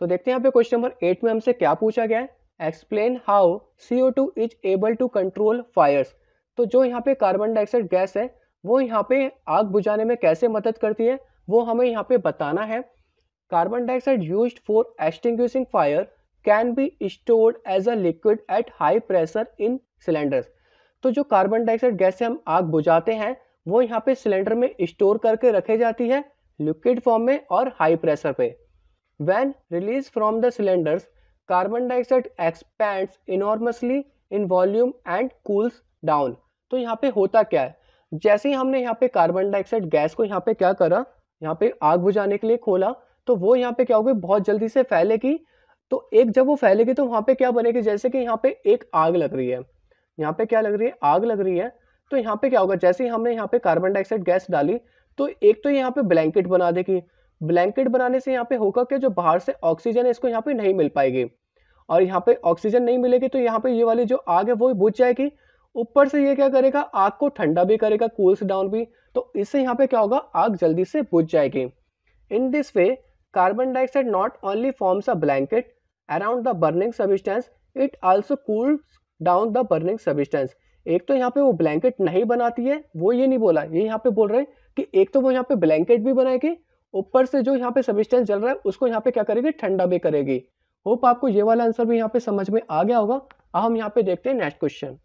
तो देखते हैं यहाँ पे क्वेश्चन नंबर एट में हमसे क्या पूछा गया है explain how CO two is able to control fires तो जो यहाँ पे कार्बन डाइऑक्साइड गैस है वो यहाँ पे आग बुझाने में कैसे मदद करती है वो हमें यहाँ पे बताना है carbon dioxide use for extinguishing fire can be stored as a liquid at high pressure in cylinders तो जो कार्बन डाइऑक्साइड गैस से हम आग बुझाते हैं वो यहाँ पे सिलेंडर में स्टोर करके रखी जाती है लिक्विड फॉर्म में और हाई प्रेशर पे When released from the cylinders, carbon dioxide expands enormously in volume and cools down. तो यहाँ पे होता क्या है जैसे ही हमने यहाँ पे कार्बन डाइऑक्साइड गैस को यहाँ पे क्या करा यहाँ पे आग बुझाने के लिए खोला तो वो यहाँ पे क्या गई बहुत जल्दी से फैलेगी तो एक जब वो फैलेगी तो वहाँ पे क्या बनेगी जैसे कि यहाँ पे एक आग लग रही है यहाँ पे क्या लग रही है आग लग रही है तो यहाँ पे क्या होगा जैसे ही हमने यहाँ पे कार्बन डाइऑक्साइड गैस डाली तो एक तो यहाँ पे ब्लैंकेट बना देगी ब्लैंकेट बनाने से यहाँ पे होगा कि जो बाहर से ऑक्सीजन है इसको यहाँ पे नहीं मिल पाएगी और यहाँ पे ऑक्सीजन नहीं मिलेगी तो यहाँ पे ये वाली जो आग है वो बुझ जाएगी ऊपर से ये क्या करेगा आग को ठंडा भी करेगा कूल्स डाउन भी तो इससे यहाँ पे क्या होगा आग जल्दी से बुझ जाएगी in this way carbon dioxide not only forms a blanket around the burning substance it also cools down the burning substance एक तो यहाँ पे वो ब्लैंकेट नहीं बनाती है वो ये नहीं बोला ये यहाँ पे बोल रहे हैं कि एक तो वो यहाँ पे ब्लैंकेट भी बनाएगी ऊपर से जो यहाँ पे सबिस्टेंस जल रहा है उसको यहाँ पे क्या करेगी ठंडा भी करेगी होप आपको ये वाला आंसर भी यहाँ पे समझ में आ गया होगा अब हम यहाँ पे देखते हैं नेक्स्ट क्वेश्चन